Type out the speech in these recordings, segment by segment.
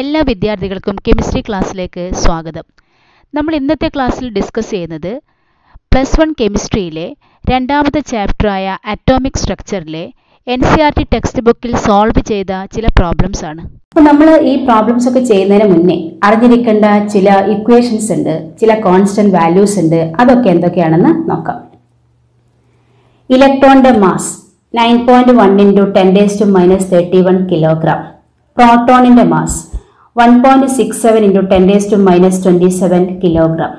എല്ലാ വിദ്യാർത്ഥികൾക്കും കെമിസ്ട്രി ക്ലാസ്സിലേക്ക് സ്വാഗതം നമ്മൾ ഇന്നത്തെ ക്ലാസ്സിൽ ഡിസ്കസ് ചെയ്യുന്നത് പ്ലസ് വൺ കെമിസ്ട്രിയിലെ രണ്ടാമത്തെ ചാപ്റ്ററായ അറ്റോമിക് സ്ട്രക്ചറിലെ എൻ സി ആർ ടി ടെക്സ്റ്റ് ബുക്കിൽ സോൾവ് ചെയ്ത ചില പ്രോബ്ലംസ് ആണ് അപ്പോൾ നമ്മൾ ഈ പ്രോബ്ലംസ് ഒക്കെ ചെയ്യുന്നതിന് മുന്നേ അറിഞ്ഞിരിക്കേണ്ട ചില ഇക്വേഷൻസ് ഉണ്ട് ചില കോൺസ്റ്റന്റ് വാല്യൂസ് ഉണ്ട് അതൊക്കെ എന്തൊക്കെയാണെന്ന് നോക്കാം ഇലക്ട്രോണിന്റെ mass nine point one into ten days to minus thirty one kilogram പ്രോട്ടോണിന്റെ mass one point six seven into ten days to minus twenty seven kilogram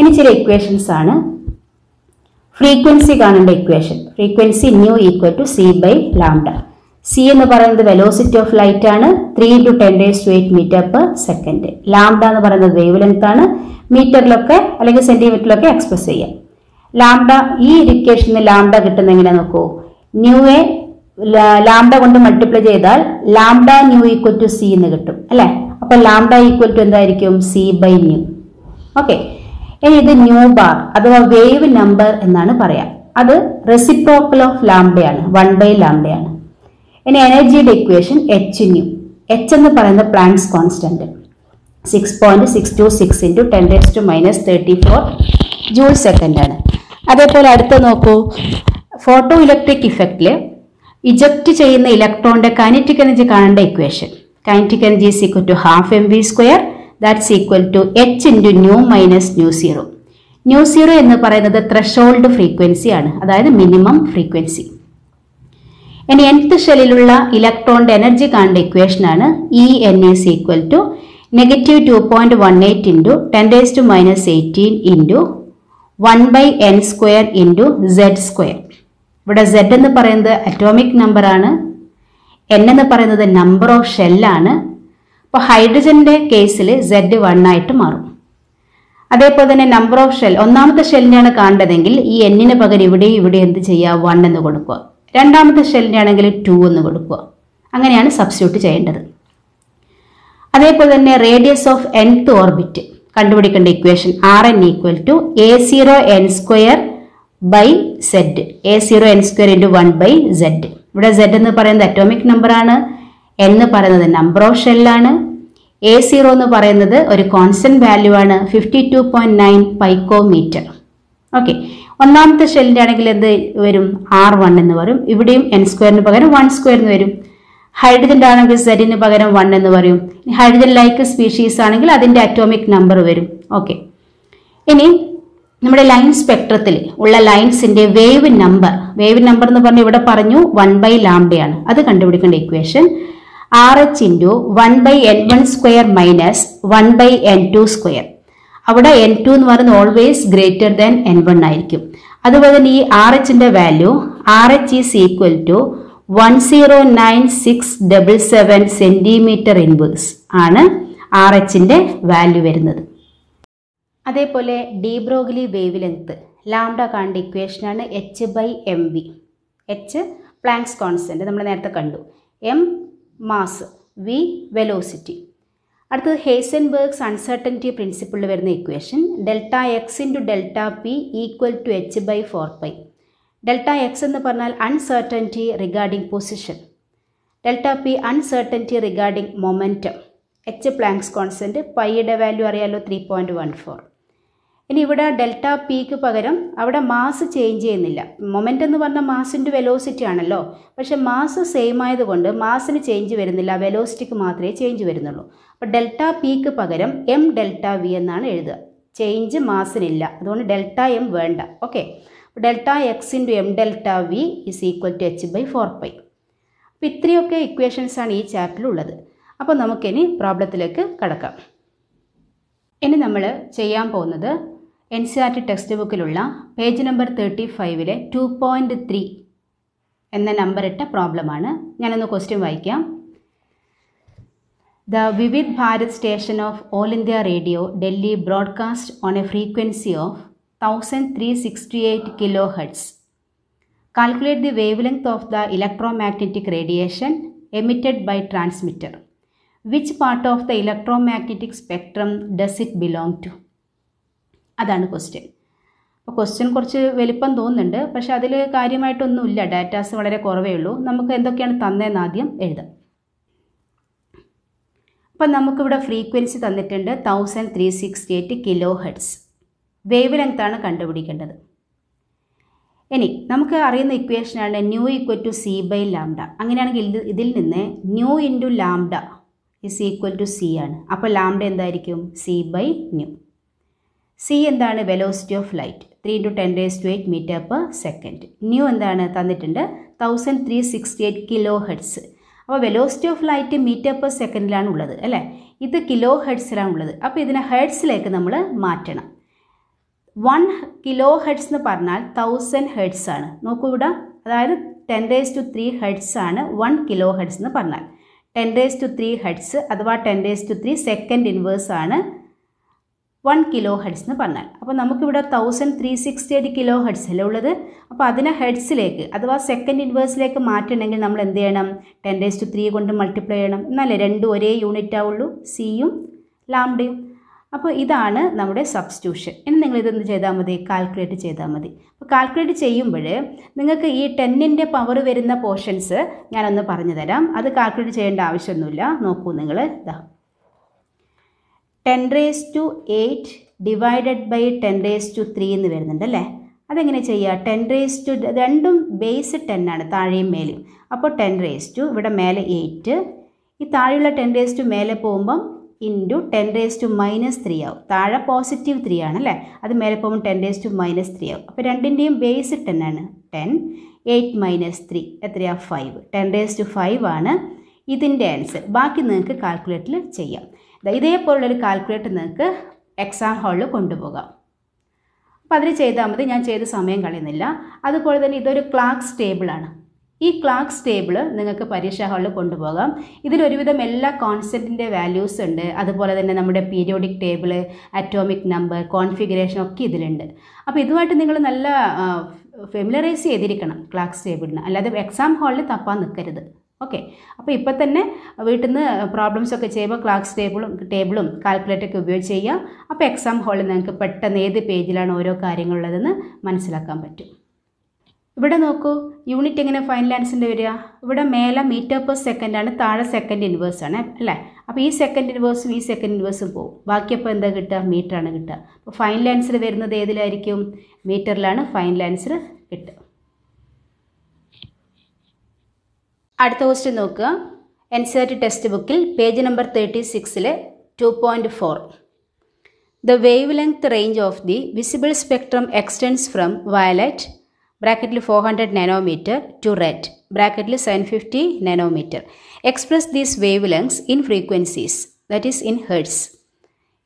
ഇനി ചില ഇക്വേഷൻസ് ആണ് ഫ്രീക്വൻസി കാണേണ്ട equation frequency nu equal to C by lambda C എന്ന് പറയുന്നത് velocity of light ആണ് three into ten days to eight metre per second lambda എന്ന് പറയുന്നത് wave length ആണ് മീറ്ററിലൊക്കെ അല്ലെങ്കിൽ സെന്റിമീറ്ററിലൊക്കെ എക്സ്പ്രസ് ചെയ്യാം ലാംഡ ഈ ഇരിക്കേഷനിൽ ലാംഡ കിട്ടുന്ന എങ്ങനെ നോക്കൂ ന്യൂ എ ലാംഡ കൊണ്ട് മൾട്ടിപ്ലൈ ചെയ്താൽ lambda nu equal to C എന്ന് കിട്ടും അല്ലെ അപ്പൊ ലാംഡ ഈക്വൽ ടു എന്തായിരിക്കും സി ബൈ ന്യൂ ഓക്കെ ഇനി ഇത് ന്യൂ ബാർ അഥവാ വേവ് നമ്പർ എന്നാണ് പറയാം അത് റെസിപ്രോക്കൽ ഓഫ് ലാംഡയാണ് വൺ ബൈ ലാംഡയാണ് ഇനി എനർജിയുടെ ഇക്വേഷൻ എച്ച് ന്യൂ എച്ച് എന്ന് പറയുന്ന Planck's constant six point six two six into ten days to minus thirty four joule സെക്കൻഡാണ് അതേപോലെ അടുത്ത നോക്കൂ ഫോട്ടോ ഇലക്ട്രിക് ഇഫക്റ്റില് ഇജക്റ്റ് ചെയ്യുന്ന ഇലക്ട്രോണിന്റെ കൈനറ്റിക് എനർജി കാണേണ്ട equation kinetic energy is equal to half M V square that's equal to H into nu minus nu zero nu zero എന്ന് പറയുന്നത് ത്രഷോൾഡ് ഫ്രീക്വൻസി ആണ് അതായത് മിനിമം ഫ്രീക്വൻസി ഇനി എൻത്ത് ഷെല്ലിലുള്ള ഇലക്ട്രോണിന്റെ എനർജി കാണേണ്ട ഇക്വേഷനാണ് E N is equal to negative two point one eight into ten to minus eighteen into one by N square into Z square ഇവിടെ സെഡ് എന്ന് പറയുന്നത് അറ്റോമിക് നമ്പറാണ് എൻ എന്ന് പറയുന്നത് നമ്പർ ഓഫ് ഷെല്ലാണ് അപ്പോൾ ഹൈഡ്രജൻ്റെ കേസിൽ സെഡ് വൺ ആയിട്ട് മാറും അതേപോലെ തന്നെ നമ്പർ ഓഫ് ഷെൽ ഒന്നാമത്തെ ഷെല്ലിനെയാണ് കാണേണ്ടതെങ്കിൽ ഈ എന്നിന് പകരം ഇവിടെ ഇവിടെ എന്ത് ചെയ്യുക വൺ എന്ന് കൊടുക്കുക രണ്ടാമത്തെ ഷെല്ലിനാണെങ്കിൽ ആണെങ്കിൽ ടു എന്ന് കൊടുക്കുക അങ്ങനെയാണ് സബ്സ്റ്റിറ്റ്യൂട്ട് ചെയ്യേണ്ടത് അതേപോലെ തന്നെ റേഡിയസ് ഓഫ് എൻത്ത് ഓർബിറ്റ് കണ്ടുപിടിക്കേണ്ട equation R N equal to A zero N square by Z A zero N square into one by Z ഇവിടെ സെഡ് എന്ന് പറയുന്നത് അറ്റോമിക് നമ്പറാണ് എൻ എന്ന് പറയുന്നത് നമ്പർ ഓഫ് ഷെല്ലാണ് എ സീറോ എന്ന് പറയുന്നത് ഒരു കോൺസ്റ്റന്റ് വാല്യൂ ആണ് fifty two point nine picometre okay ഒന്നാമത്തെ ഷെല്ലിൻ്റെ ആണെങ്കിൽ എന്ത് വരും ആർ വൺ എന്ന് വരും ഇവിടെയും എൻ സ്ക്വയറിന് പകരം വൺ സ്ക്വയർ എന്ന് വരും ഹൈഡ്രജൻ്റെ ആണെങ്കിൽ സെഡിന് പകരം വൺ എന്ന് പറയും ഹൈഡ്രജൻ ലൈക്ക് സ്പീഷീസ് ആണെങ്കിൽ അതിൻ്റെ അറ്റോമിക് നമ്പർ വരും ഓക്കെ ഇനി നമ്മുടെ ലൈൻ സ്പെക്ട്രത്തിൽ ഉള്ള ലൈൻസിന്റെ വേവ് നമ്പർ വേവ് നമ്പർ എന്ന് പറഞ്ഞാൽ ഇവിടെ പറഞ്ഞു വൺ ബൈ ലാംഡയാണ് അത് കണ്ടുപിടിക്കേണ്ട equation R H into one by N one square minus one by N two square അവിടെ എൻ ടു എന്ന് പറയുന്നത് always greater than N one ആയിരിക്കും അതുപോലെ തന്നെ ഈ ആർ എച്ചിന്റെ value R H is equal to one zero nine six double seven centimetre inverse ആണ് R എച്ചിന്റെ വാല്യൂ വരുന്നത് അതേപോലെ D Broglie wavelength lambda കാണ്ട ഇക്വേഷനാണ് H by M V H Planck's constant നമ്മൾ നേരത്തെ കണ്ടു എം മാസ് വി വെലോസിറ്റി അടുത്തത് ഹേസൻബർഗ്സ് അൺസർട്ടനിറ്റി പ്രിൻസിപ്പിളിൽ വരുന്ന equation delta X into delta P equal to H by four pi delta X എന്ന് പറഞ്ഞാൽ uncertainty regarding position delta P uncertainty regarding momentum H Planck's constant പൈയുടെ value അറിയാലോ three point one four ഇനി ഇവിടെ delta പിക്ക് പകരം അവിടെ mass change ചെയ്യുന്നില്ല moment എന്ന് പറഞ്ഞാൽ മാസിൻ്റെ വെലോസിറ്റി ആണല്ലോ പക്ഷെ മാസ് സെയിം ആയതുകൊണ്ട് മാസിന് ചേഞ്ച് വരുന്നില്ല വെലോസിറ്റിക്ക് മാത്രമേ ചേഞ്ച് വരുന്നുള്ളൂ അപ്പോൾ ഡെൽറ്റ പിക്ക് പകരം എം ഡെൽറ്റ വി എന്നാണ് എഴുതുക ചേഞ്ച് മാസിനില്ല അതുകൊണ്ട് ഡെൽറ്റ എം വേണ്ട okay delta X into M delta V is equal to H by four pi അപ്പോൾ ഇത്രയൊക്കെ ഇക്വേഷൻസാണ് ഈ ഉള്ളത് അപ്പോൾ നമുക്കിനി പ്രോബ്ലത്തിലേക്ക് കടക്കാം ഇനി നമ്മൾ ചെയ്യാൻ പോകുന്നത് എൻ സി ആർ ടി ടെക്സ്റ്റ് ബുക്കിലുള്ള പേജ് നമ്പർ തേർട്ടി ഫൈവിലെ ടു പോയിൻറ്റ് ത്രീ എന്ന നമ്പറിട്ട പ്രോബ്ലമാണ് ഞാനൊന്ന് ക്വസ്റ്റ്യൻ വായിക്കാം the Vividh Bharat station of all India radio Delhi broadcast on a frequency of thousand three sixty eight kilohertz calculate the wave length of the electromagnetic radiation emitted by transmitter which part of the magnetic spectrum does it belong to അതാണ് question അപ്പോൾ question കുറച്ച് വലിപ്പം തോന്നുന്നുണ്ട് പക്ഷേ അതിൽ കാര്യമായിട്ടൊന്നുമില്ല datas വളരെ കുറവേ ഉള്ളൂ നമുക്ക് എന്തൊക്കെയാണ് തന്നതെന്ന് ആദ്യം എഴുതാം അപ്പം നമുക്കിവിടെ ഫ്രീക്വൻസി തന്നിട്ടുണ്ട് thousand three sixty eight kilohertz വേവ് ലെങ്ത്താണ് കണ്ടുപിടിക്കേണ്ടത് ഇനി നമുക്ക് അറിയുന്ന ഇക്വേഷനാണ് nu equal to C by lambda അങ്ങനെയാണെങ്കിൽ ഇത് ഇതിൽ നിന്ന് nu into lambda is equal to C ആണ് അപ്പോൾ ലാംഡ എന്തായിരിക്കും സി ബൈ ന്യൂ സി എന്താണ് velocity of light three to ten days to eight metre per second nu എന്താണ് തന്നിട്ടുണ്ട് thousand three sixty eight kilohertz അപ്പോൾ velocity of light metre per സെക്കൻഡിലാണ് ഉള്ളത് അല്ലേ ഇത് കിലോ ഹെഡ്സിലാണ് ഉള്ളത് അപ്പോൾ ഇതിനെ ഹെഡ്സിലേക്ക് നമ്മൾ മാറ്റണം വൺ കിലോ ഹെഡ്സ് എന്ന് പറഞ്ഞാൽ തൗസൻഡ് ഹെഡ്സ് ആണ് നോക്കൂ ഇവിടെ അതായത് ten days to three hertz ആണ് വൺ കിലോ ഹെഡ്സ് എന്ന് പറഞ്ഞാൽ ten days to three hertz അഥവാ ten days to three second inverse ആണ് വൺ കിലോ ഹെഡ്സ് എന്ന് പറഞ്ഞാൽ അപ്പോൾ നമുക്കിവിടെ thousand three sixty eight kilohertz അല്ലേ ഉള്ളത് അപ്പോൾ അതിനെ ഹെഡ്സിലേക്ക് അഥവാ സെക്കൻഡ് ഇൻവേഴ്സിലേക്ക് മാറ്റണമെങ്കിൽ നമ്മൾ എന്ത് ചെയ്യണം ടെൻ ഡേസ് ടു ത്രീ കൊണ്ട് മൾട്ടിപ്ലൈ ചെയ്യണം എന്നല്ലേ രണ്ടും ഒരേ യൂണിറ്റ് ആവുള്ളൂ സിയും ലാംഡയും അപ്പോൾ ഇതാണ് നമ്മുടെ സബ്സ്റ്റ്യൂഷൻ ഇനി നിങ്ങൾ ഇതൊന്ന് ചെയ്താൽ മതി കാൽക്കുലേറ്റ് ചെയ്താൽ മതി അപ്പോൾ കാൽക്കുലേറ്റ് ചെയ്യുമ്പോൾ നിങ്ങൾക്ക് ഈ ടെന്നിൻ്റെ പവർ വരുന്ന പോർഷൻസ് ഞാനൊന്ന് പറഞ്ഞു തരാം അത് കാൽക്കുലേറ്റ് ചെയ്യേണ്ട ആവശ്യമൊന്നുമില്ല നോക്കൂ നിങ്ങൾ ഇതാ ten raise to eight divided by ten raise to three എന്ന് വരുന്നുണ്ട് അല്ലേ അതെങ്ങനെ ചെയ്യുക ടെൻ റേസ് ടു രണ്ടും ബേസ് ടെൻ ആണ് താഴെയും മേലെയും അപ്പോൾ ടെൻ റേസ് ടു ഇവിടെ മേലെ എയ്റ്റ് ഈ താഴെയുള്ള ടെൻ റേസ് ടു മേലെ പോകുമ്പം into ten raise to minus three ആവും താഴെ പോസിറ്റീവ് ത്രീ ആണ് അല്ലേ അത് മേലെ പോകുമ്പോൾ ten raise to minus three ആവും അപ്പോൾ രണ്ടിൻ്റെയും ബേസ് ടെൻ ആണ് ടെൻ എയ്റ്റ് മൈനസ് ത്രീ എത്രയാണ് five ten raise to five ആണ് ഇതിൻ്റെ ആൻസർ ബാക്കി നിങ്ങൾക്ക് കാൽക്കുലേറ്ററിൽ ചെയ്യാം ഇതേപോലുള്ളൊരു കാൽക്കുലേറ്റർ നിങ്ങൾക്ക് എക്സാം ഹാളിൽ കൊണ്ടുപോകാം അപ്പോൾ അതിന് ചെയ്താൽ മതി ഞാൻ ചെയ്ത് സമയം കളയുന്നില്ല അതുപോലെ തന്നെ ഇതൊരു ക്ലാക്സ് ടേബിളാണ് ഈ ക്ലാക്സ് ടേബിൾ നിങ്ങൾക്ക് പരീക്ഷാ ഹാളിൽ കൊണ്ടുപോകാം ഇതിലൊരുവിധം എല്ലാ കോൺസെപ്റ്റിൻ്റെ വാല്യൂസ് ഉണ്ട് അതുപോലെ തന്നെ നമ്മുടെ periodic table atomic number configuration ഒക്കെ ഇതിലുണ്ട് അപ്പോൾ ഇതുമായിട്ട് നിങ്ങൾ നല്ല ഫെമിലറൈസ് ചെയ്തിരിക്കണം ക്ലാക്സ് ടേബിളിന് അല്ലാതെ എക്സാം ഹാളിൽ തപ്പാൻ നിൽക്കരുത് ഓക്കെ അപ്പോൾ ഇപ്പോൾ തന്നെ വീട്ടിൽ നിന്ന് പ്രോബ്ലംസ് ഒക്കെ ചെയ്യുമ്പോൾ ക്ലാസ് ടേബിളും ടേബിളും ഒക്കെ ഉപയോഗിച്ച് ചെയ്യുക അപ്പോൾ എക്സാം ഹാളിൽ നിങ്ങൾക്ക് പെട്ടെന്ന് ഏത് പേജിലാണ് ഓരോ കാര്യങ്ങളുള്ളതെന്ന് മനസ്സിലാക്കാൻ പറ്റും ഇവിടെ നോക്കൂ യൂണിറ്റ് എങ്ങനെ ഫൈനൽ ആൻസറിൻ്റെ വരിക ഇവിടെ മേലെ മീറ്റർ പെർ സെക്കൻഡ് ആണ് താഴെ സെക്കൻഡ് ഇൻവേഴ്സ് ആണ് അല്ലേ അപ്പോൾ ഈ സെക്കൻഡ് ഇൻവേഴ്സും ഈ സെക്കൻഡ് ഇൻവേഴ്സും പോകും ബാക്കിയപ്പോൾ എന്താ കിട്ടുക മീറ്ററാണ് കിട്ടുക അപ്പോൾ ഫൈനൽ ആൻസർ വരുന്നത് ഏതിലായിരിക്കും മീറ്ററിലാണ് ഫൈനൽ ആൻസർ കിട്ടുക അടുത്ത ക്വസ്റ്റ്യൻ നോക്കുക എൻ സി ആർ ടി ടെക്സ്റ്റ് ബുക്കിൽ പേജ് നമ്പർ തേർട്ടി സിക്സിലെ two point four the wavelength range of the visible spectrum extends from violet ബ്രാക്കറ്റിൽ four hundred nanometre to red ബ്രാക്കറ്റിൽ seven fifty nanometre express these wavelengths in frequencies that is in hertz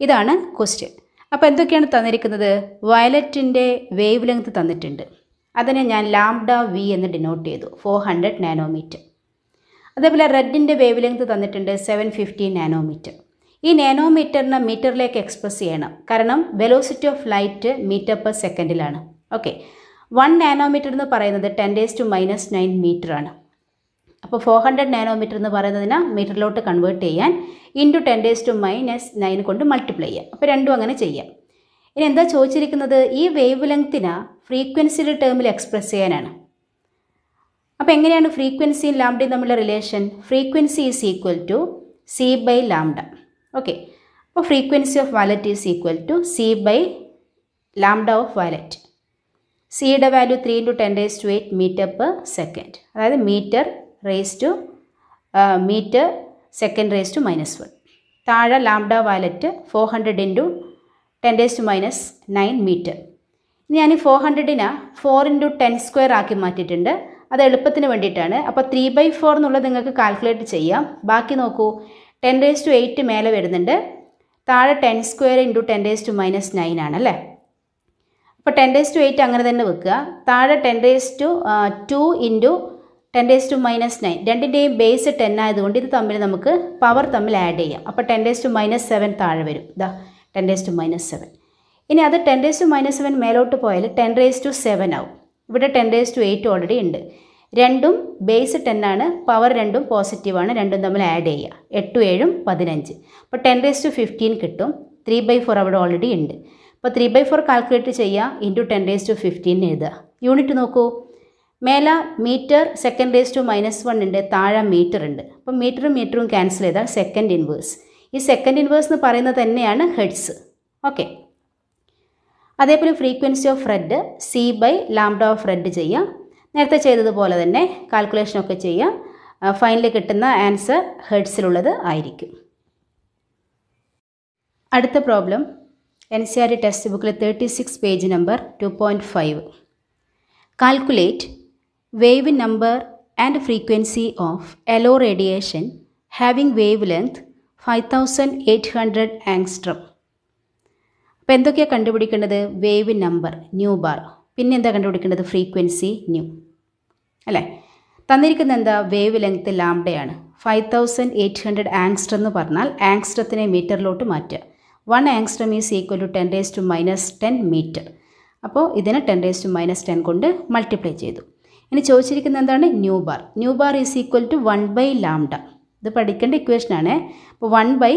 ഇതാണ് question അപ്പോൾ എന്തൊക്കെയാണ് തന്നിരിക്കുന്നത് വയലറ്റിൻ്റെ wavelength തന്നിട്ടുണ്ട് അതിനെ ഞാൻ ലാംഡ വി എന്ന് ഡിനോട്ട് ചെയ്തു ഫോർ ഹൺഡ്രഡ് നാനോമീറ്റർ അതേപോലെ റെഡിൻ്റെ വേവ് ലെങ്ത് തന്നിട്ടുണ്ട് സെവൻ ഫിഫ്റ്റി നാനോമീറ്റർ ഈ നാനോമീറ്ററിനെ മീറ്ററിലേക്ക് എക്സ്പ്രസ് ചെയ്യണം കാരണം velocity of light metre per സെക്കൻഡിലാണ് ഓക്കെ വൺ നാനോമീറ്റർ എന്ന് പറയുന്നത് ten raise to minus nine metre ആണ് അപ്പോൾ ഫോർ ഹൺഡ്രഡ് നാനോമീറ്റർ എന്ന് പറയുന്നതിനെ മീറ്ററിലോട്ട് കൺവേർട്ട് ചെയ്യാൻ to ten raise to minus nine കൊണ്ട് മൾട്ടിപ്ലൈ ചെയ്യാം അപ്പോൾ രണ്ടും അങ്ങനെ ചെയ്യാം ഇനി എന്താ ചോദിച്ചിരിക്കുന്നത് ഈ വേവ് ലെങ്തിന് ഫ്രീക്വൻസിയുടെ ടേമിൽ എക്സ്പ്രസ് ചെയ്യാനാണ് അപ്പോൾ എങ്ങനെയാണ് ഫ്രീക്വൻസിയും ലാംഡയും തമ്മിലുള്ള relation frequency is equal to C by lambda okay അപ്പോൾ frequency of violet is equal to C by lambda of violet സിയുടെ value three into ten raise to eight metre per second അതായത് metre raise to metre second raise to minus one താഴെ lambda violet four hundred into ten days to minus nine metre ഞാൻ ഈ four ഹൺഡ്രഡിനെ four into ten square ആക്കി മാറ്റിയിട്ടുണ്ട് അത് എളുപ്പത്തിന് വേണ്ടിയിട്ടാണ് അപ്പോൾ ത്രീ ബൈ ഫോർ എന്നുള്ളത് നിങ്ങൾക്ക് കാൽക്കുലേറ്റ് ചെയ്യാം ബാക്കി നോക്കൂ ടെൻ ഡേയ്സ് ടു എയ്റ്റ് മേലെ വരുന്നുണ്ട് താഴെ ten square into ten raise to minus nine ആണല്ലേ അപ്പോൾ ടെൻ ഡേയ്സ് ടു എയ്റ്റ് അങ്ങനെ തന്നെ വെക്കുക താഴെ ten raise to two into ten raise to minus nine രണ്ടിൻ്റെയും ബേസ് ടെൻ ആയതുകൊണ്ട് ഇത് തമ്മിൽ നമുക്ക് പവർ തമ്മിൽ ആഡ് ചെയ്യാം അപ്പോൾ ten raise to minus seven താഴെ വരും ഇതാ ten raise to minus seven ഇനി അത് ten raise to minus seven മേലോട്ട് പോയാൽ ടെൻ ഡേയ്സ് ടു സെവൻ ആവും ഇവിടെ ten raise to eight already ഉണ്ട് രണ്ടും ബേസ് ടെൻ ആണ് പവർ രണ്ടും പോസിറ്റീവാണ് രണ്ടും തമ്മിൽ ആഡ് ചെയ്യുക എട്ടും ഏഴും പതിനഞ്ച് അപ്പോൾ ടെൻ റേസ് ടു ഫിഫ്റ്റീൻ കിട്ടും ത്രീ ബൈ ഫോർ അവിടെ ഓൾറെഡി ഉണ്ട് അപ്പോൾ ത്രീ ബൈ ഫോർ കാൽക്കുലേറ്റ് ചെയ്യുക into ten raise to fifteen എഴുതുക യൂണിറ്റ് നോക്കൂ മേല metre second raise to minus one ഉണ്ട് താഴെ മീറ്റർ ഉണ്ട് അപ്പോൾ മീറ്ററും മീറ്ററും ക്യാൻസൽ ചെയ്താൽ സെക്കൻഡ് ഇൻവേഴ്സ് ഈ സെക്കൻഡ് ഇൻവേഴ്സ് എന്ന് പറയുന്നത് തന്നെയാണ് ഹെഡ്സ് ഓക്കെ അതേപോലെ frequency of red C by lambda of red ചെയ്യുക നേരത്തെ ചെയ്തതുപോലെ തന്നെ കാൽക്കുലേഷനൊക്കെ ചെയ്യുക ഫൈനലി കിട്ടുന്ന ആൻസർ ഹെഡ്സിലുള്ളത് ആയിരിക്കും അടുത്ത problem N C R text ബുക്കിലെ thirty six page number two point five calculate wave number and frequency of yellow radiation having wave length five thousand eight hundred angstrom അപ്പോൾ എന്തൊക്കെയാണ് കണ്ടുപിടിക്കേണ്ടത് വേവ് നമ്പർ ന്യൂ ബാർ പിന്നെ എന്താ കണ്ടുപിടിക്കേണ്ടത് frequency new അല്ലേ തന്നിരിക്കുന്ന എന്താ വേവ് ലെങ്ത് ലാംഡയാണ് five thousand eight hundred angstrom എന്ന് പറഞ്ഞാൽ ആങ്സ്റ്റത്തിനെ മീറ്ററിലോട്ട് മാറ്റുക one angstrom is equal to ten days to minus ten metre അപ്പോൾ ഇതിനെ ten days to minus ten കൊണ്ട് മൾട്ടിപ്ലൈ ചെയ്തു ഇനി ചോദിച്ചിരിക്കുന്നത് എന്താണ് nu bar nu bar is equal to one by lambda ഇത് പഠിക്കേണ്ട ഇക്വേഷനാണ് അപ്പോൾ one by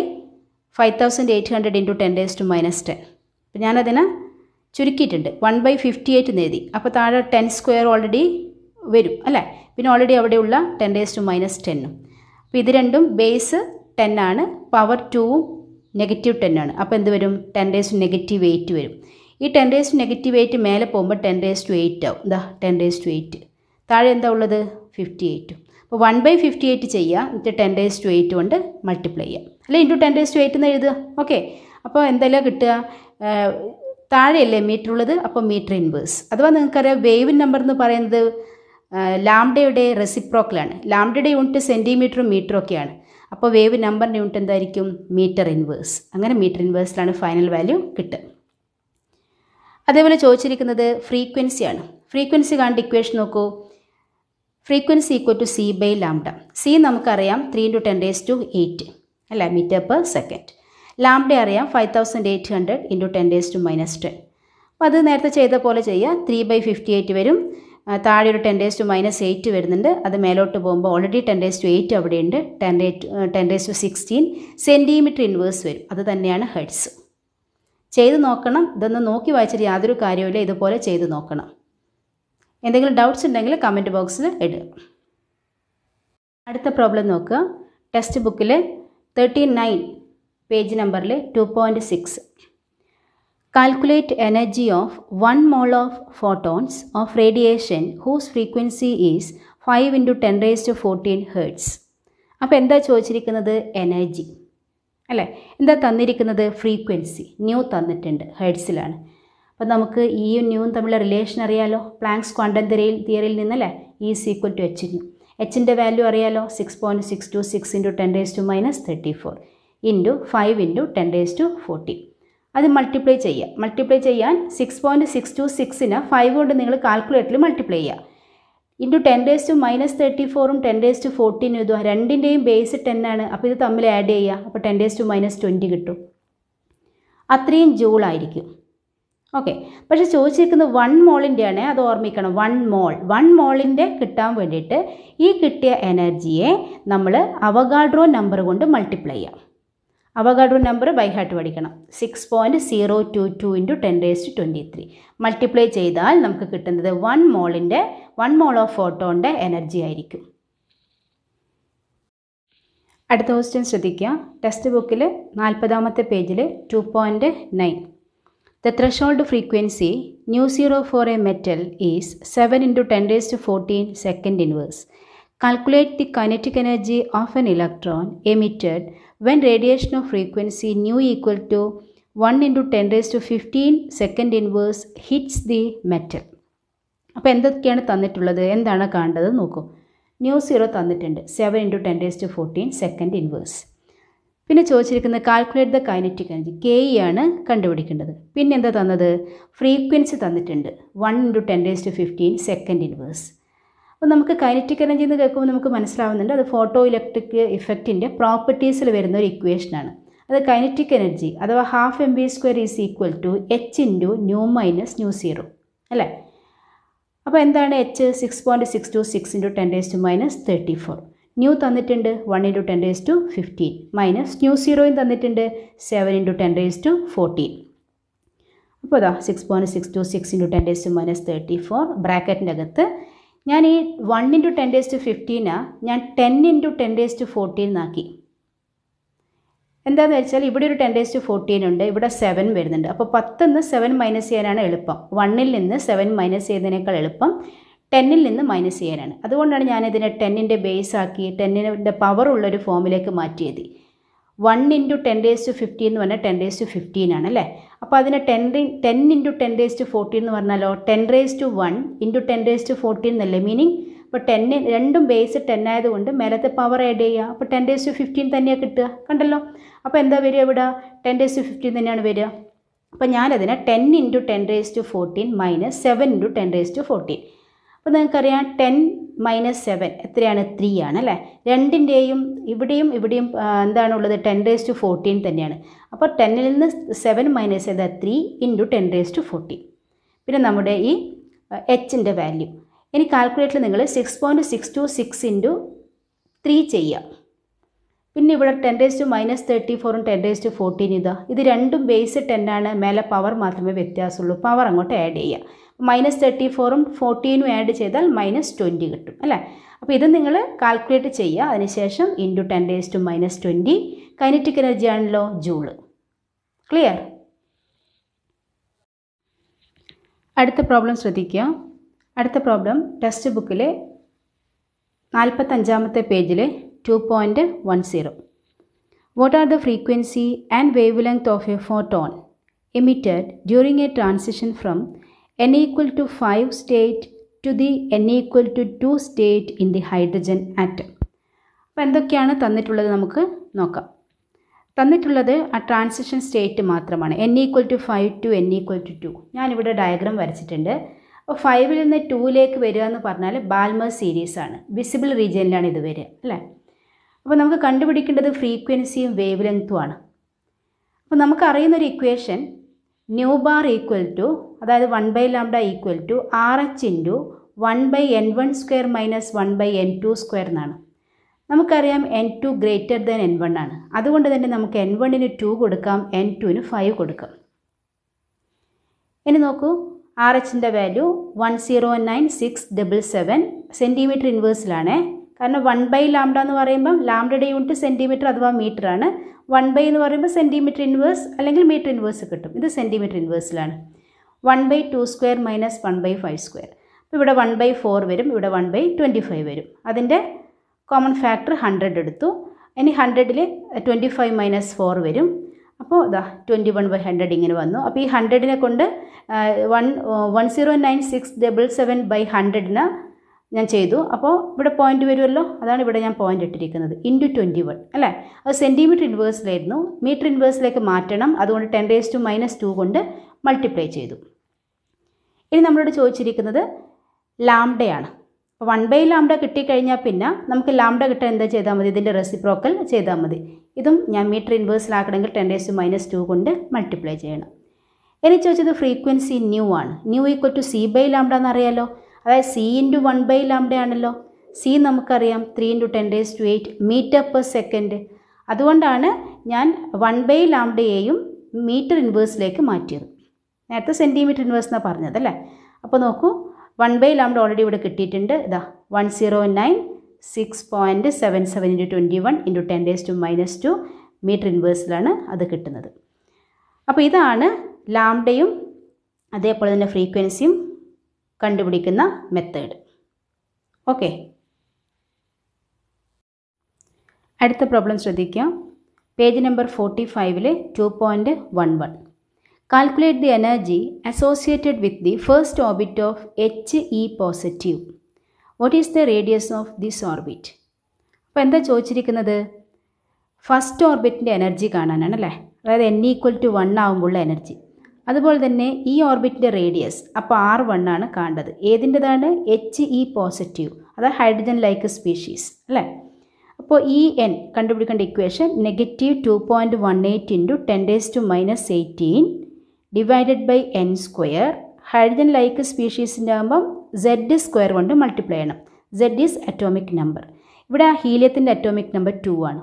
five thousand eight hundred into ten days to minus ten അപ്പോൾ ഞാനതിനെ ചുരുക്കിയിട്ടുണ്ട് വൺ ബൈ ഫിഫ്റ്റി എയ്റ്റ് നേതി അപ്പോൾ താഴെ ടെൻ സ്ക്വയർ ഓൾറെഡി വരും അല്ലേ പിന്നെ ഓൾറെഡി അവിടെയുള്ള ടെൻ ഡേസ് ടു മൈനസ് ടെന്നും അപ്പോൾ ഇത് രണ്ടും ബേസ് ടെന്നാണ് പവർ ടുവും നെഗറ്റീവ് ടെന്നാണ് അപ്പോൾ എന്ത് വരും ten days to negative eight വരും ഈ ten days to negative eight മേലെ പോകുമ്പോൾ ടെൻ ഡേസ് ടു എയ്റ്റ് ആവും ഇതാ ടെൻ ഡേസ് ടു എയ്റ്റ് താഴെ എന്താ ഉള്ളത് ഫിഫ്റ്റി എയ്റ്റും അപ്പോൾ വൺ ബൈ ഫിഫ്റ്റി എയ്റ്റ് ചെയ്യുക എന്നിട്ട് ടെൻ ഡേസ് ടു എയ്റ്റ് കൊണ്ട് മൾട്ടിപ്ലൈ ചെയ്യുക അല്ലെ into ten days to eight എന്ന് എഴുതുക ഓക്കെ അപ്പോൾ എന്തെല്ലാം കിട്ടുക താഴെയല്ലേ മീറ്റർ ഉള്ളത് അപ്പോൾ മീറ്റർ ഇൻവേഴ്സ് അഥവാ നിങ്ങൾക്കറിയാം വേവ് നമ്പർ എന്ന് പറയുന്നത് ലാംഡയുടെ റെസിപ്രോക്കലാണ് ലാംഡയുടെ യൂണിറ്റ് സെൻറ്റിമീറ്ററും മീറ്ററും ഒക്കെയാണ് അപ്പോൾ വേവ് നമ്പറിൻ്റെ യൂണിറ്റ് എന്തായിരിക്കും മീറ്റർ ഇൻവേഴ്സ് അങ്ങനെ മീറ്റർ ഇൻവേഴ്സിലാണ് ഫൈനൽ വാല്യൂ കിട്ടുക അതേപോലെ ചോദിച്ചിരിക്കുന്നത് ഫ്രീക്വൻസിയാണ് ഫ്രീക്വൻസി കണ്ട് ഇക്വേഷൻ നോക്കൂ frequency equal to C by lambda C നമുക്കറിയാം three into ten raise to eight അല്ല മീറ്റർ പെർ സെക്കൻഡ് ലാംഡ അറിയാം five thousand eight hundred into ten days to minus ten അപ്പം അത് നേരത്തെ ചെയ്ത പോലെ ചെയ്യുക ത്രീ ബൈ ഫിഫ്റ്റി എയ്റ്റ് വരും താഴെ ഒരു ten days to minus eight വരുന്നുണ്ട് അത് മേലോട്ട് പോകുമ്പോൾ already ten days to eight അവിടെയുണ്ട് ten eight ten days to sixteen centimetre inverse വരും അത് തന്നെയാണ് ഹെഡ്സ് ചെയ്ത് നോക്കണം ഇതൊന്ന് നോക്കി വായിച്ചിട്ട് യാതൊരു കാര്യമില്ല ഇതുപോലെ ചെയ്ത് നോക്കണം എന്തെങ്കിലും ഡൗട്ട്സ് ഉണ്ടെങ്കിൽ കമൻറ്റ് ബോക്സിൽ ഇടുക അടുത്ത പ്രോബ്ലം നോക്കുക ടെക്സ്റ്റ് ബുക്കിൽ തേർട്ടി നയൻ പേജ് നമ്പറിൽ two point six calculate energy of one mole of photons of radiation whose frequency is five into ten raise to fourteen hertz അപ്പോൾ എന്താ ചോദിച്ചിരിക്കുന്നത് എനർജി അല്ലേ എന്താ തന്നിരിക്കുന്നത് ഫ്രീക്വൻസി ന്യൂ തന്നിട്ടുണ്ട് ഹേർട്സിലാണ് അപ്പോൾ നമുക്ക് ഈയും e ന്യൂവും തമ്മിലുള്ള റിലേഷൻ അറിയാലോ പ്ലാങ്ക്സ് ക്വാണ്ടം തിയറിയിൽ തിയറിയിൽ നിന്നല്ലേ E equal to H nu എച്ചിൻ്റെ വാല്യൂ അറിയാലോ six point six two six into ten raise to minus thirty four into five into ten raise to forty അത് മൾട്ടിപ്ലൈ ചെയ്യുക മൾട്ടിപ്ലൈ ചെയ്യാൻ സിക്സ് പോയിൻറ്റ് സിക്സ് ടു സിക്സിന് five കൊണ്ട് നിങ്ങൾ കാൽക്കുലേറ്ററിൽ multiply ചെയ്യുക into ten raise to minus thirty ഫോറും ten raise to ഫോർട്ടീനും ഇതും രണ്ടിൻ്റെയും ബേസ് ടെൻ ആണ് അപ്പോൾ ഇത് തമ്മിൽ ആഡ് ചെയ്യുക അപ്പോൾ ten raise to minus twenty കിട്ടും അത്രയും ജൂൾ ആയിരിക്കും ഓക്കെ പക്ഷെ ചോദിച്ചിരിക്കുന്നത് വൺ മോളിൻ്റെ ആണ് അത് ഓർമ്മിക്കണം വൺ മോൾ വൺ മോളിൻ്റെ കിട്ടാൻ വേണ്ടിയിട്ട് ഈ കിട്ടിയ എനർജിയെ നമ്മൾ അവഗാഡ്രോ നമ്പർ കൊണ്ട് മൾട്ടിപ്ലൈ ചെയ്യാം അവഗാഡോ നമ്പർ ബൈ ഹാർട്ട് പഠിക്കണം six point zero two two into ten days to twenty three multiply ചെയ്താൽ നമുക്ക് കിട്ടുന്നത് വൺ മോളിൻ്റെ വൺ മോൾ ഓഫ് ഫോട്ടോൻ്റെ എനർജി ആയിരിക്കും അടുത്ത ക്വസ്റ്റ്യൻ ശ്രദ്ധിക്കുക ടെക്സ്റ്റ് ബുക്കിൽ നാൽപ്പതാമത്തെ പേജിൽ two point nine the threshold frequency nu zero for a metal is seven into ten days to fourteen second inverse calculate the kinetic energy of an electron emitted when radiation of frequency nu equal to one into ten raise to fifteen second inverse hits the metal അപ്പോൾ എന്തൊക്കെയാണ് തന്നിട്ടുള്ളത് എന്താണ് കാണേണ്ടത് നോക്കൂ nu zero തന്നിട്ടുണ്ട് seven into ten days to fourteen second inverse പിന്നെ ചോദിച്ചിരിക്കുന്നത് calculate the kinetic energy K E ആണ് കണ്ടുപിടിക്കേണ്ടത് പിന്നെ എന്താ തന്നത് ഫ്രീക്വൻസി തന്നിട്ടുണ്ട് one into ten days to fifteen second inverse അപ്പോൾ നമുക്ക് കൈനറ്റിക് എനർജി എന്ന് കേൾക്കുമ്പോൾ നമുക്ക് മനസ്സിലാവുന്നുണ്ട് അത് ഫോട്ടോ ഇലക്ട്രിക് ഇഫക്റ്റിൻ്റെ പ്രോപ്പർട്ടീസിൽ വരുന്ന ഒരു ഇക്വേഷനാണ് അത് കൈനറ്റിക് എനർജി അഥവാ half M V square is equal to H into nu minus nu zero അല്ലേ അപ്പോൾ എന്താണ് H six point six two six into ten days to minus thirty four nu തന്നിട്ടുണ്ട് one into ten days to fifteen minus nu സീറോയും തന്നിട്ടുണ്ട് seven into ten days to fourteen അപ്പോൾ അതാ six point six two six into ten days to minus thirty four ബ്രാക്കറ്റിൻ്റെ അകത്ത് ഞാൻ ഈ one into ten days to ഫിഫ്റ്റീന് ഞാൻ ten into ten days to fourteen എന്നാക്കി എന്താണെന്ന് വെച്ചാൽ ഇവിടെ ഒരു ടെൻ ഡേസ് ടു ഫോർട്ടീൻ ഉണ്ട് ഇവിടെ സെവൻ വരുന്നുണ്ട് അപ്പോൾ പത്തിൽ നിന്ന് സെവൻ മൈനസ് ചെയ്യാനാണ് എളുപ്പം വണ്ണിൽ നിന്ന് സെവൻ മൈനസ് ചെയ്യുന്നതിനേക്കാൾ എളുപ്പം ടെന്നിൽ നിന്ന് മൈനസ് ചെയ്യാനാണ് അതുകൊണ്ടാണ് ഞാനിതിനെ ടെന്നിൻ്റെ ബേസ് ആക്കി ടെന്നിൻ്റെ പവർ ഉള്ളൊരു ഫോമിലേക്ക് മാറ്റിയത് one into ten days to fifteen എന്ന് പറഞ്ഞാൽ ടെൻ ഡേസ് ടു ഫിഫ്റ്റീൻ ആണ് അല്ലേ അപ്പോൾ അതിനെ ten ten into ten raise to fourteen എന്ന് പറഞ്ഞാലോ ten raise to one into ten raise to fourteen എന്നല്ലേ മീനിങ് അപ്പോൾ ടെന്ന് രണ്ടും ബേസ് ടെൻ ആയതുകൊണ്ട് മേലത്തെ പവർ ആഡ് ചെയ്യുക അപ്പോൾ ടെൻ ഡേയ്സ് ടു ഫിഫ്റ്റീൻ തന്നെയാണ് കിട്ടുക കണ്ടല്ലോ അപ്പോൾ എന്താ വരിക ഇവിടെ ടെൻ ഡേയ്സ് ടു ഫിഫ്റ്റീൻ തന്നെയാണ് വരിക അപ്പോൾ ഞാനതിനെ ten into ten raise to fourteen minus seven into ten raise to fourteen അപ്പോൾ നിങ്ങൾക്കറിയാം ടെൻ മൈനസ് സെവൻ എത്രയാണ് ത്രീ ആണ് അല്ലേ രണ്ടിൻ്റെയും ഇവിടെയും ഇവിടെയും എന്താണുള്ളത് ടെൻ റേസ് ടു ഫോർട്ടീൻ തന്നെയാണ് അപ്പോൾ ടെന്നിൽ നിന്ന് സെവൻ മൈനസ് ചെയ്താൽ three into ten raise to fourteen പിന്നെ നമ്മുടെ ഈ എച്ചിൻ്റെ വാല്യൂ ഇനി കാൽക്കുലേറ്ററിൽ നിങ്ങൾ six point six two six into three ചെയ്യുക പിന്നെ ഇവിടെ ten raise to minus thirty ഫോറും ടെൻ റേസ് ടു ഫോർട്ടീൻ ഇതാ ഇത് രണ്ടും ബേസ് ടെൻ ആണ് മേലെ പവർ മാത്രമേ വ്യത്യാസമുള്ളൂ പവർ അങ്ങോട്ട് ആഡ് ചെയ്യുക മൈനസ് തേർട്ടി ഫോറും ഫോർട്ടീനും ആഡ് ചെയ്താൽ മൈനസ് ട്വൻറ്റി കിട്ടും അല്ലേ അപ്പോൾ ഇത് നിങ്ങൾ കാൽക്കുലേറ്റ് ചെയ്യുക അതിനുശേഷം into ten raise to minus twenty kinetic energy ആണല്ലോ ജൂള് ക്ലിയർ അടുത്ത പ്രോബ്ലം ശ്രദ്ധിക്കുക അടുത്ത പ്രോബ്ലം ടെക്സ്റ്റ് ബുക്കിലെ നാൽപ്പത്തഞ്ചാമത്തെ പേജിൽ two point one zero what are the frequency and wave length of a photon emitted during a transition from n equal to 5 state to the N equal to two state in the hydrogen atom അപ്പോൾ എന്തൊക്കെയാണ് തന്നിട്ടുള്ളത് നമുക്ക് നോക്കാം തന്നിട്ടുള്ളത് ആ transition state മാത്രമാണ് N equal to five to N equal to two ഞാനിവിടെ diagram വരച്ചിട്ടുണ്ട് അപ്പോൾ ഫൈവിൽ നിന്ന് ടൂയിലേക്ക് വരിക എന്ന് പറഞ്ഞാൽ ബാൽമർ സീരീസ് ആണ് വിസിബിൾ റീജിയനിലാണ് ഇത് വരിക അല്ലേ അപ്പോൾ നമുക്ക് കണ്ടുപിടിക്കേണ്ടത് ഫ്രീക്വൻസിയും വേവ് ലെങ്ത്തുമാണ് അപ്പോൾ നമുക്കറിയുന്നൊരു equation nu bar equal to അതായത് one by lambda equal to R H into one by N one square minus one by N two square എന്നാണ് നമുക്കറിയാം N two greater than N one ആണ് അതുകൊണ്ട് തന്നെ നമുക്ക് എൻ വണ്ണിന് to കൊടുക്കാം N ടുവിന് ഫൈവ് കൊടുക്കാം ഇനി നോക്കൂ ആർ എച്ചിൻ്റെ value one zero nine six double seven centimetre ഇൻവേഴ്സിലാണ് കാരണം വൺ ബൈ ലാംഡ എന്ന് പറയുമ്പം ലാംഡയുടെ യൂണിറ്റ് സെൻറ്റിമീറ്റർ അഥവാ മീറ്ററാണ് വൺ ബൈ എന്ന് പറയുമ്പോൾ സെൻറ്റിമീറ്റർ ഇൻവേഴ്സ് അല്ലെങ്കിൽ മീറ്റർ ഇൻവേഴ്സ് കിട്ടും ഇത് സെൻറ്റിമീറ്റർ ഇൻവേഴ്സിലാണ് one by two square minus one by five square അപ്പോൾ ഇവിടെ വൺ ബൈ ഫോർ വരും ഇവിടെ വൺ ബൈ ട്വൻറ്റി ഫൈവ് വരും അതിൻ്റെ കോമൺ ഫാക്ടർ ഹൺഡ്രഡ് എടുത്തു ഇനി ഹൺഡ്രഡിൽ ട്വൻറ്റി ഫൈവ് മൈനസ് ഫോർ വരും അപ്പോൾ അതാ ട്വൻറ്റി വൺ ബൈ ഹൺഡ്രഡ് ഇങ്ങനെ വന്നു അപ്പോൾ ഈ ഹൺഡ്രഡിനെ കൊണ്ട് one one zero nine six double seven by ഹൺഡ്രഡിന് ഞാൻ ചെയ്തു അപ്പോൾ ഇവിടെ പോയിന്റ് വരുമല്ലോ അതാണ് ഇവിടെ ഞാൻ പോയിന്റ് ഇട്ടിരിക്കുന്നത് ഇൻറ്റു ട്വൻറ്റി വൺ അല്ലേ അത് സെൻറ്റിമീറ്റർ ഇൻവേഴ്സിലായിരുന്നു മീറ്റർ ഇൻവേഴ്സിലേക്ക് മാറ്റണം അതുകൊണ്ട് ten raise to minus two കൊണ്ട് മൾട്ടിപ്ലൈ ചെയ്തു ഇനി നമ്മളോട് ചോദിച്ചിരിക്കുന്നത് ലാംഡയാണ് അപ്പോൾ വൺ ബൈ ലാംഡ കിട്ടിക്കഴിഞ്ഞാൽ പിന്നെ നമുക്ക് ലാംഡ കിട്ടാൻ എന്താ ചെയ്താൽ മതി ഇതിൻ്റെ റെസിപ്രോക്കൽ ചെയ്താൽ മതി ഇതും ഞാൻ മീറ്റർ ഇൻവേഴ്സിലാക്കണമെങ്കിൽ ten raise to minus two കൊണ്ട് മൾട്ടിപ്ലൈ ചെയ്യണം എനിക്ക് ചോദിച്ചത് ഫ്രീക്വൻസി ന്യൂ ആണ് nu equal to C by lambda എന്നറിയാലോ അതായത് C into one by lambda ആണല്ലോ സി നമുക്കറിയാം three into ten raise to eight metre per second അതുകൊണ്ടാണ് ഞാൻ വൺ ബൈ ലാംഡയെയും മീറ്റർ ഇൻവേഴ്സിലേക്ക് മാറ്റിയത് നേരത്തെ സെൻറ്റിമീറ്റർ ഇൻവേഴ്സ് എന്നാണ് പറഞ്ഞത് അല്ലേ അപ്പോൾ നോക്കൂ വൺ ബൈ ലാംഡ ഓൾറെഡി ഇവിടെ കിട്ടിയിട്ടുണ്ട് ഇതാ one zero nine six point seven seven into twenty one into ten raise to minus two metre ഇൻവേഴ്സിലാണ് അത് കിട്ടുന്നത് അപ്പോൾ ഇതാണ് ലാംഡയും അതേപോലെ തന്നെ ഫ്രീക്വൻസിയും കണ്ടുപിടിക്കുന്ന മെത്തേഡ് ഓക്കെ അടുത്ത പ്രോബ്ലം ശ്രദ്ധിക്കുക പേജ് നമ്പർ ഫോർട്ടി ഫൈവിലെ two point one one calculate the energy associated with the first orbit of H E positive what is the radius of this orbit അപ്പോൾ എന്താ ചോദിച്ചിരിക്കുന്നത് ഫസ്റ്റ് ഓർബിറ്റിൻ്റെ എനർജി കാണാനാണ് അല്ലേ അതായത് എൻ ഈക്വൽ ടു വൺ ആകുമ്പോഴുള്ള energy അതുപോലെ തന്നെ ഈ ഓർബിറ്റിൻ്റെ റേഡിയസ് അപ്പോൾ ആർ വൺ ആണ് കാണേണ്ടത് ഏതിൻ്റെതാണ് എച്ച് ഇ പോസിറ്റീവ് അതായത് ഹൈഡ്രജൻ ലൈക്ക് സ്പീഷീസ് അല്ലേ അപ്പോൾ ഇ e എൻ കണ്ടുപിടിക്കേണ്ട equation negative two point one eight into ten days to minus eighteen divided by N square hydrogen like സ്പീഷീസിൻ്റെ ആകുമ്പം സെഡ് സ്ക്വയർ കൊണ്ട് മൾട്ടിപ്ലൈ ചെയ്യണം സെഡ് ഈസ് അറ്റോമിക് നമ്പർ ഇവിടെ ഹീലിയത്തിൻ്റെ atomic number two ആണ്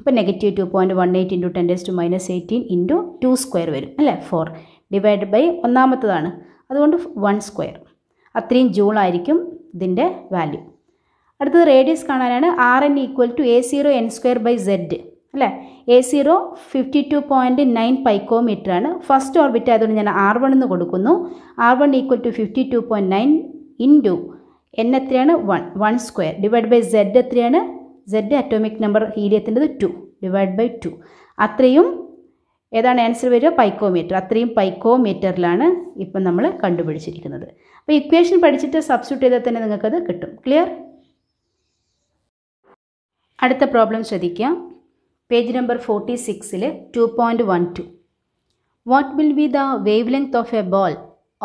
ഇപ്പോൾ negative two point one eight into ten days to minus eighteen into two square വരും അല്ലേ ഫോർ ഡിവൈഡ് ബൈ ഒന്നാമത്തതാണ് അതുകൊണ്ട് വൺ സ്ക്വയർ അത്രയും ജൂൾ ആയിരിക്കും ഇതിൻ്റെ വാല്യൂ അടുത്തത് റേഡിയസ് കാണാനാണ് R N equal to A zero N square by Z അല്ലേ A zero fifty two point nine picometre ആണ് ഫസ്റ്റ് ഓർബിറ്റ് ആയതുകൊണ്ട് ഞാൻ ആർ വൺ എന്ന് കൊടുക്കുന്നു R one equal to fifty two point nine into N എത്രയാണ് one one square divide by Z എത്രയാണ് Z atomic number ഹീലിയത്തിൻ്റെത് two divide by two അത്രയും ഏതാണ് ആൻസർ വരിക പൈക്കോമീറ്റർ അത്രയും പൈക്കോമീറ്ററിലാണ് ഇപ്പം നമ്മൾ കണ്ടുപിടിച്ചിരിക്കുന്നത് അപ്പോൾ ഇക്വേഷൻ പഠിച്ചിട്ട് സബ്സ്റ്റിറ്റ്യൂട്ട് ചെയ്താൽ തന്നെ നിങ്ങൾക്കത് കിട്ടും ക്ലിയർ അടുത്ത പ്രോബ്ലം ശ്രദ്ധിക്കുക പേജ് നമ്പർ ഫോർട്ടി സിക്സിൽ two point one two what will be the wave length of a ball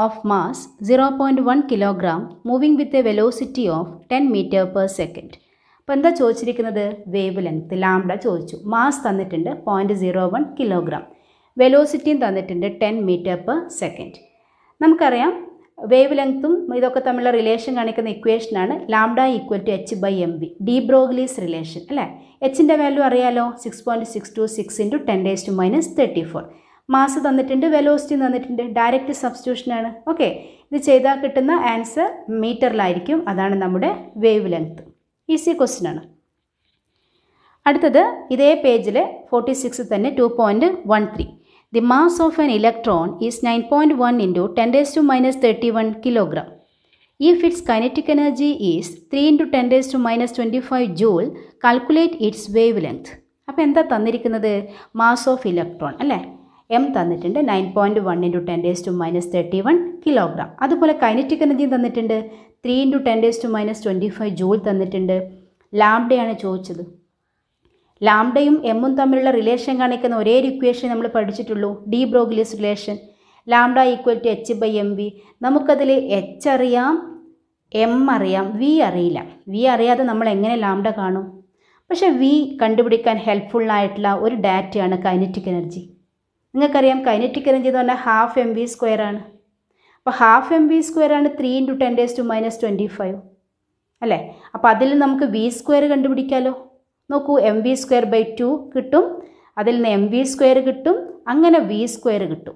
of mass zero point one kilogram moving with a velocity of ten metre per second അപ്പോൾ എന്താ ചോദിച്ചിരിക്കുന്നത് wavelength lambda ചോദിച്ചു mass തന്നിട്ടുണ്ട് point zero one kilogram വെലോസിറ്റിയും തന്നിട്ടുണ്ട് ten metre per second നമുക്കറിയാം വേവ് ലെങ്ത്തും ഇതൊക്കെ തമ്മിലുള്ള റിലേഷൻ കാണിക്കുന്ന ഇക്വേഷനാണ് lambda equal to H by M V D Broglie's relation അല്ലേ എച്ചിൻ്റെ വാല്യൂ അറിയാലോ six point six two six into ten days to minus thirty four മാസ് തന്നിട്ടുണ്ട് വെലോസിറ്റി തന്നിട്ടുണ്ട് ഡയറക്റ്റ് സബ്സ്റ്റിറ്റ്യൂഷനാണ് ഓക്കെ ഇത് ചെയ്താൽ കിട്ടുന്ന ആൻസർ മീറ്ററിലായിരിക്കും അതാണ് നമ്മുടെ വേവ് ലെങ്ത്ത് ഈസി ക്വസ്റ്റ്യൻ ആണ് അടുത്തത് ഇതേ പേജിൽ ഫോർട്ടി സിക്സ് തന്നെ two point one three the mass of an electron is nine point one into ten days to minus thirty one kilogram if its kinetic energy is three into ten days to minus twenty five joule calculate its wavelength അപ്പോൾ എന്താ തന്നിരിക്കുന്നത് mass of electron അല്ലേ M തന്നിട്ടുണ്ട് nine point one into ten days to minus thirty one kilogram അതുപോലെ kinetic എനർജിയും തന്നിട്ടുണ്ട് three into ten days to minus twenty five joule തന്നിട്ടുണ്ട് ലാംഡയാണ് ചോദിച്ചത് ലാംഡയും എമ്മും തമ്മിലുള്ള റിലേഷൻ കാണിക്കുന്ന ഒരേ ഒരു ഇക്വേഷൻ നമ്മൾ പഠിച്ചിട്ടുള്ളൂ de Broglie's relation lambda equal to H by M V നമുക്കതിൽ എച്ച് അറിയാം എം അറിയാം വി അറിയില്ല വി അറിയാതെ നമ്മൾ എങ്ങനെ ലാംഡ കാണും പക്ഷേ വി കണ്ടുപിടിക്കാൻ ആയിട്ടുള്ള ഒരു ഡാറ്റയാണ് കൈനറ്റിക് എനർജി നിങ്ങൾക്കറിയാം കൈനറ്റിക് എനർജി എന്ന് പറഞ്ഞാൽ ഹാഫ് എം വി സ്ക്വയർ ആണ് അപ്പോൾ ഹാഫ് എം വി സ്ക്വയർ ആണ് three into ten days to minus twenty five അല്ലേ അപ്പോൾ അതിൽ നമുക്ക് വി സ്ക്വയർ കണ്ടുപിടിക്കാമല്ലോ നോക്കൂ M V square by two കിട്ടും അതിൽ നിന്ന് എം വി സ്ക്വയർ കിട്ടും അങ്ങനെ വി സ്ക്വയർ കിട്ടും